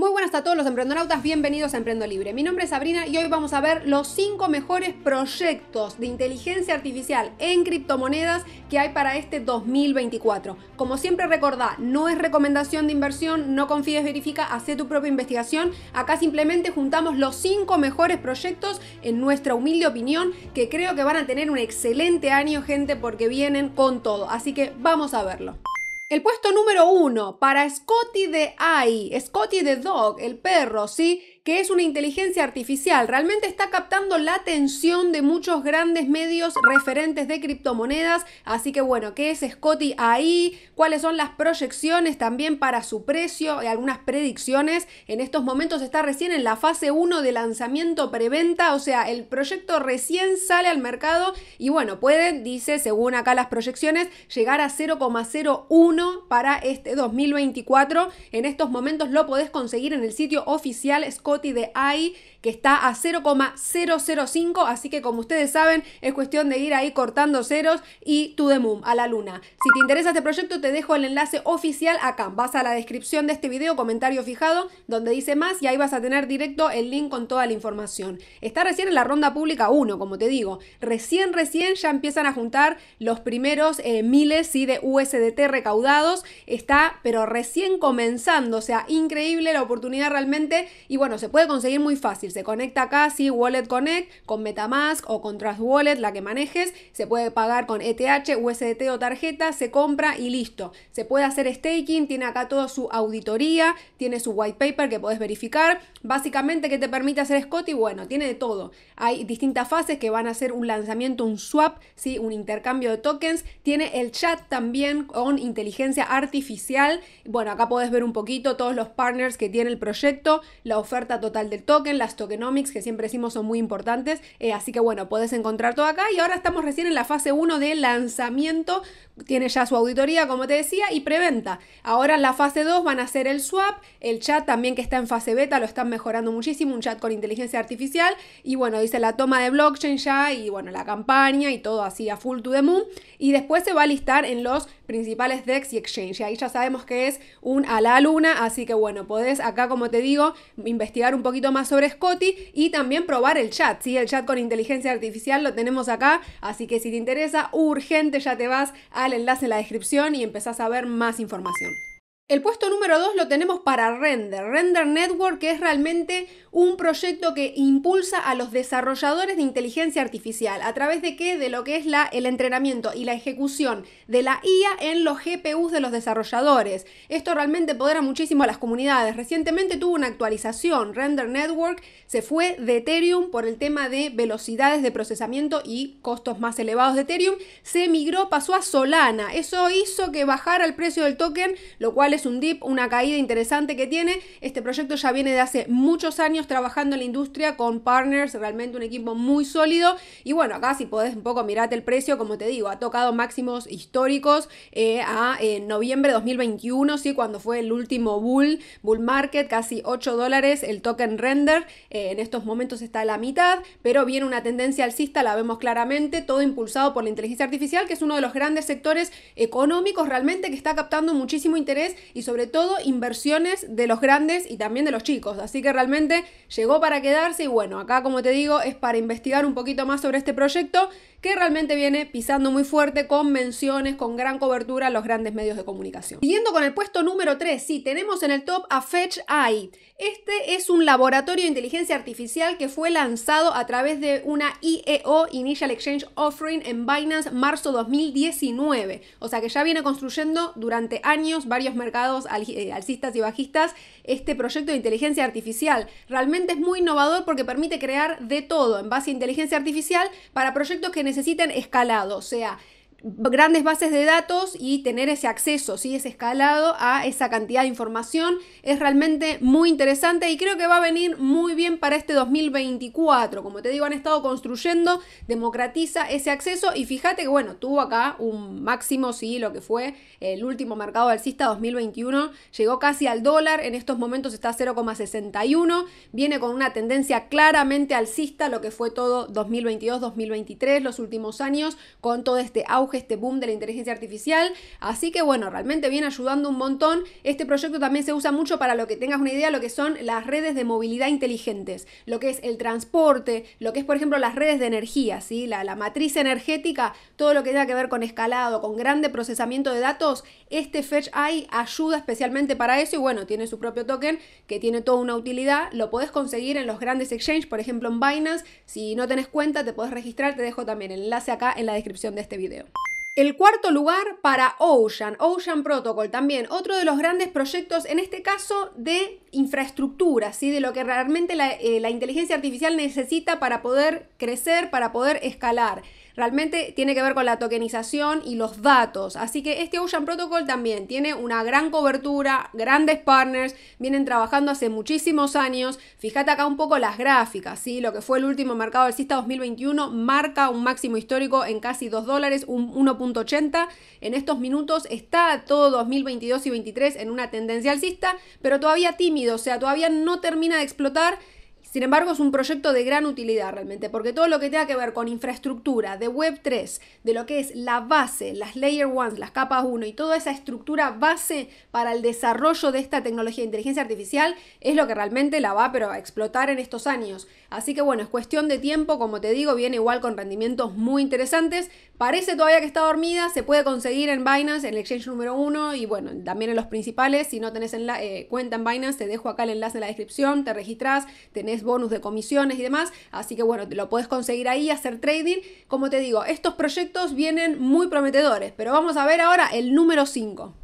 Muy buenas a todos los emprendonautas, bienvenidos a Emprendo Libre. Mi nombre es Sabrina y hoy vamos a ver los 5 mejores proyectos de inteligencia artificial en criptomonedas que hay para este 2024. Como siempre recordá, no es recomendación de inversión, no confíes, verifica, haz tu propia investigación. Acá simplemente juntamos los 5 mejores proyectos en nuestra humilde opinión que creo que van a tener un excelente año gente porque vienen con todo. Así que vamos a verlo. El puesto número uno para Scotty the Eye, Scotty the Dog, el perro, ¿sí? ¿Qué es una inteligencia artificial. Realmente está captando la atención de muchos grandes medios referentes de criptomonedas. Así que bueno, ¿qué es Scotty ahí? ¿Cuáles son las proyecciones también para su precio y algunas predicciones? En estos momentos está recién en la fase 1 de lanzamiento preventa, o sea, el proyecto recién sale al mercado y bueno, puede, dice, según acá las proyecciones, llegar a 0,01 para este 2024. En estos momentos lo podés conseguir en el sitio oficial Scotty de AI que está a 0,005, así que como ustedes saben, es cuestión de ir ahí cortando ceros y to de moon, a la luna. Si te interesa este proyecto, te dejo el enlace oficial acá. Vas a la descripción de este video, comentario fijado, donde dice más y ahí vas a tener directo el link con toda la información. Está recién en la ronda pública 1, como te digo. Recién, recién ya empiezan a juntar los primeros eh, miles y de USDT recaudados. Está, pero recién comenzando, o sea, increíble la oportunidad realmente. Y bueno, se puede conseguir muy fácil. Se conecta acá, sí, Wallet Connect, con Metamask o con Trust Wallet, la que manejes. Se puede pagar con ETH, USDT o tarjeta, se compra y listo. Se puede hacer staking, tiene acá toda su auditoría, tiene su white paper que podés verificar. Básicamente, ¿qué te permite hacer Scotty? Bueno, tiene de todo. Hay distintas fases que van a ser un lanzamiento, un swap, ¿sí? un intercambio de tokens. Tiene el chat también con inteligencia artificial. Bueno, acá podés ver un poquito todos los partners que tiene el proyecto, la oferta total del token, las tokenomics que siempre decimos son muy importantes, eh, así que bueno, podés encontrar todo acá y ahora estamos recién en la fase 1 de lanzamiento, tiene ya su auditoría como te decía y preventa. Ahora en la fase 2 van a hacer el swap, el chat también que está en fase beta, lo están mejorando muchísimo, un chat con inteligencia artificial y bueno, dice la toma de blockchain ya y bueno, la campaña y todo así a full to the moon y después se va a listar en los principales DEX y exchange y ahí ya sabemos que es un a la luna, así que bueno, podés acá como te digo investigar un poquito más sobre Scotty y también probar el chat, ¿sí? El chat con inteligencia artificial lo tenemos acá, así que si te interesa, urgente ya te vas al enlace en la descripción y empezás a ver más información. El puesto número 2 lo tenemos para Render. Render Network que es realmente un proyecto que impulsa a los desarrolladores de inteligencia artificial. ¿A través de qué? De lo que es la, el entrenamiento y la ejecución de la IA en los GPUs de los desarrolladores. Esto realmente podrá muchísimo a las comunidades. Recientemente tuvo una actualización. Render Network se fue de Ethereum por el tema de velocidades de procesamiento y costos más elevados de Ethereum. Se migró, pasó a Solana. Eso hizo que bajara el precio del token, lo cual es es un dip, una caída interesante que tiene. Este proyecto ya viene de hace muchos años trabajando en la industria con partners, realmente un equipo muy sólido. Y bueno, acá si podés un poco mirar el precio, como te digo, ha tocado máximos históricos eh, a eh, noviembre de 2021, ¿sí? cuando fue el último bull, bull market, casi 8 dólares el token render. Eh, en estos momentos está a la mitad, pero viene una tendencia alcista, la vemos claramente, todo impulsado por la inteligencia artificial, que es uno de los grandes sectores económicos realmente que está captando muchísimo interés y sobre todo inversiones de los grandes y también de los chicos. Así que realmente llegó para quedarse y bueno, acá como te digo es para investigar un poquito más sobre este proyecto que realmente viene pisando muy fuerte con menciones, con gran cobertura En los grandes medios de comunicación. Siguiendo con el puesto número 3, sí, tenemos en el top a Fetch AI. Este es un laboratorio de inteligencia artificial que fue lanzado a través de una IEO, Initial Exchange Offering, en Binance marzo 2019. O sea que ya viene construyendo durante años varios mercados mercados eh, alcistas y bajistas este proyecto de inteligencia artificial. Realmente es muy innovador porque permite crear de todo en base a inteligencia artificial para proyectos que necesiten escalado, o sea, grandes bases de datos y tener ese acceso, ese escalado a esa cantidad de información es realmente muy interesante y creo que va a venir muy bien para este 2024. Como te digo, han estado construyendo, democratiza ese acceso y fíjate que, bueno, tuvo acá un máximo, sí, lo que fue el último mercado alcista 2021, llegó casi al dólar, en estos momentos está a 0,61, viene con una tendencia claramente alcista, lo que fue todo 2022-2023, los últimos años, con todo este auge este boom de la inteligencia artificial. Así que bueno, realmente viene ayudando un montón. Este proyecto también se usa mucho para lo que tengas una idea, lo que son las redes de movilidad inteligentes, lo que es el transporte, lo que es por ejemplo las redes de energía, ¿sí? la, matriz energética, todo lo que tenga que ver con escalado, con grande procesamiento de datos. Este Fetch AI ayuda especialmente para eso y bueno, tiene su propio token que tiene toda una utilidad. Lo podés conseguir en los grandes exchanges, por ejemplo en Binance. Si no tenés cuenta, te puedes registrar. Te dejo también el enlace acá en la descripción de este video. El cuarto lugar para Ocean, Ocean Protocol también, otro de los grandes proyectos, en este caso de infraestructura, ¿sí? de lo que realmente la, eh, la inteligencia artificial necesita para poder crecer, para poder escalar. Realmente tiene que ver con la tokenización y los datos. Así que este Ocean Protocol también tiene una gran cobertura, grandes partners, vienen trabajando hace muchísimos años. Fíjate acá un poco las gráficas, ¿sí? lo que fue el último mercado alcista 2021 marca un máximo histórico en casi 2 dólares, un 1.80. En estos minutos está todo 2022 y 2023 en una tendencia alcista, pero todavía tímido, o sea, todavía no termina de explotar sin embargo, es un proyecto de gran utilidad realmente, porque todo lo que tenga que ver con infraestructura de Web3, de lo que es la base, las Layer 1, las capas 1 y toda esa estructura base para el desarrollo de esta tecnología de inteligencia artificial, es lo que realmente la va pero a explotar en estos años. Así que bueno, es cuestión de tiempo, como te digo, viene igual con rendimientos muy interesantes. Parece todavía que está dormida, se puede conseguir en Binance, en el exchange número 1 y bueno, también en los principales. Si no tenés en la, eh, cuenta en Binance, te dejo acá el enlace en la descripción, te registrás, tenés bonus de comisiones y demás, así que bueno, lo puedes conseguir ahí, hacer trading. Como te digo, estos proyectos vienen muy prometedores, pero vamos a ver ahora el número 5.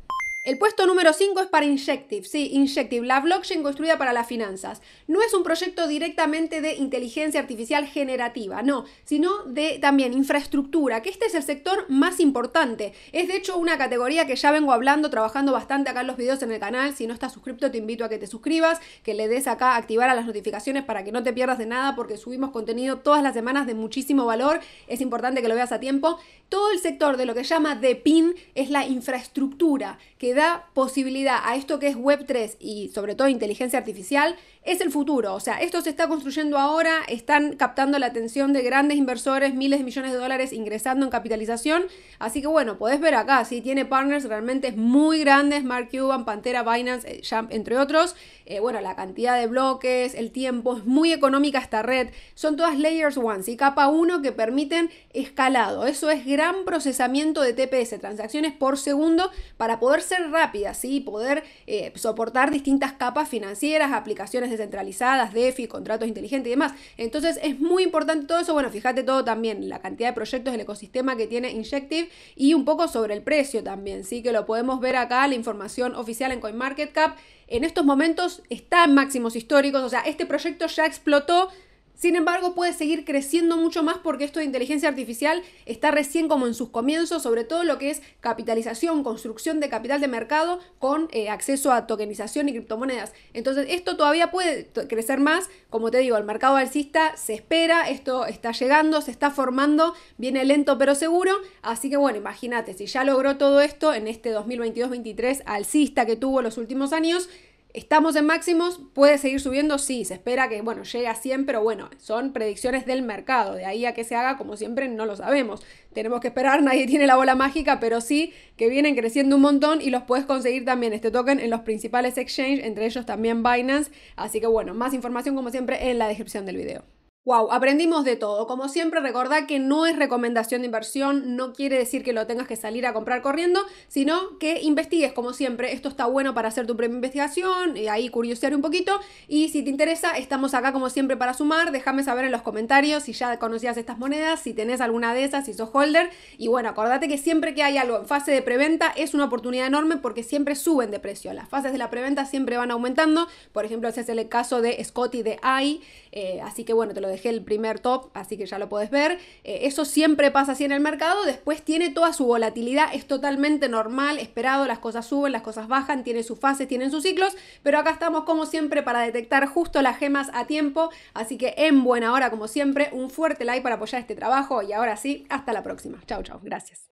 El puesto número 5 es para Injective, sí, Injective, la blockchain construida para las finanzas. No es un proyecto directamente de inteligencia artificial generativa, no, sino de también infraestructura, que este es el sector más importante. Es de hecho una categoría que ya vengo hablando, trabajando bastante acá en los videos en el canal. Si no estás suscrito, te invito a que te suscribas, que le des acá activar a las notificaciones para que no te pierdas de nada, porque subimos contenido todas las semanas de muchísimo valor. Es importante que lo veas a tiempo. Todo el sector de lo que llama de PIN es la infraestructura, que da posibilidad a esto que es Web3 y sobre todo inteligencia artificial es el futuro. O sea, esto se está construyendo ahora, están captando la atención de grandes inversores, miles de millones de dólares ingresando en capitalización. Así que bueno, podés ver acá, si tiene partners realmente muy grandes, Mark Cuban, Pantera, Binance, Jump, eh, entre otros. Eh, bueno, la cantidad de bloques, el tiempo, es muy económica esta red. Son todas layers 1 y capa 1 que permiten escalado. Eso es gran procesamiento de TPS, transacciones por segundo, para poder ser rápidas, y poder eh, soportar distintas capas financieras, aplicaciones descentralizadas, DeFi, contratos inteligentes y demás. Entonces es muy importante todo eso. Bueno, fíjate todo también, la cantidad de proyectos, el ecosistema que tiene Injective y un poco sobre el precio también, sí que lo podemos ver acá, la información oficial en CoinMarketCap en estos momentos está en máximos históricos, o sea, este proyecto ya explotó sin embargo, puede seguir creciendo mucho más porque esto de inteligencia artificial está recién como en sus comienzos, sobre todo lo que es capitalización, construcción de capital de mercado con eh, acceso a tokenización y criptomonedas. Entonces, esto todavía puede crecer más. Como te digo, el mercado alcista se espera, esto está llegando, se está formando, viene lento pero seguro. Así que bueno, imagínate, si ya logró todo esto en este 2022-23 alcista que tuvo los últimos años, ¿Estamos en máximos? ¿Puede seguir subiendo? Sí, se espera que, bueno, llegue a 100, pero bueno, son predicciones del mercado. De ahí a que se haga, como siempre, no lo sabemos. Tenemos que esperar, nadie tiene la bola mágica, pero sí que vienen creciendo un montón y los puedes conseguir también este token en los principales exchanges, entre ellos también Binance. Así que bueno, más información como siempre en la descripción del video. Wow, aprendimos de todo. Como siempre, recordad que no es recomendación de inversión, no quiere decir que lo tengas que salir a comprar corriendo, sino que investigues, como siempre. Esto está bueno para hacer tu propia investigación y eh, ahí curiosear un poquito. Y si te interesa, estamos acá, como siempre, para sumar. Déjame saber en los comentarios si ya conocías estas monedas, si tenés alguna de esas, si sos holder. Y bueno, acordate que siempre que hay algo en fase de preventa es una oportunidad enorme porque siempre suben de precio. Las fases de la preventa siempre van aumentando. Por ejemplo, ese es el caso de Scotty de AI. Eh, así que bueno, te lo dejo dejé el primer top, así que ya lo podés ver. Eh, eso siempre pasa así en el mercado, después tiene toda su volatilidad, es totalmente normal, esperado, las cosas suben, las cosas bajan, tiene sus fases, tienen sus ciclos, pero acá estamos como siempre para detectar justo las gemas a tiempo, así que en buena hora como siempre, un fuerte like para apoyar este trabajo y ahora sí, hasta la próxima. Chau, chao, gracias.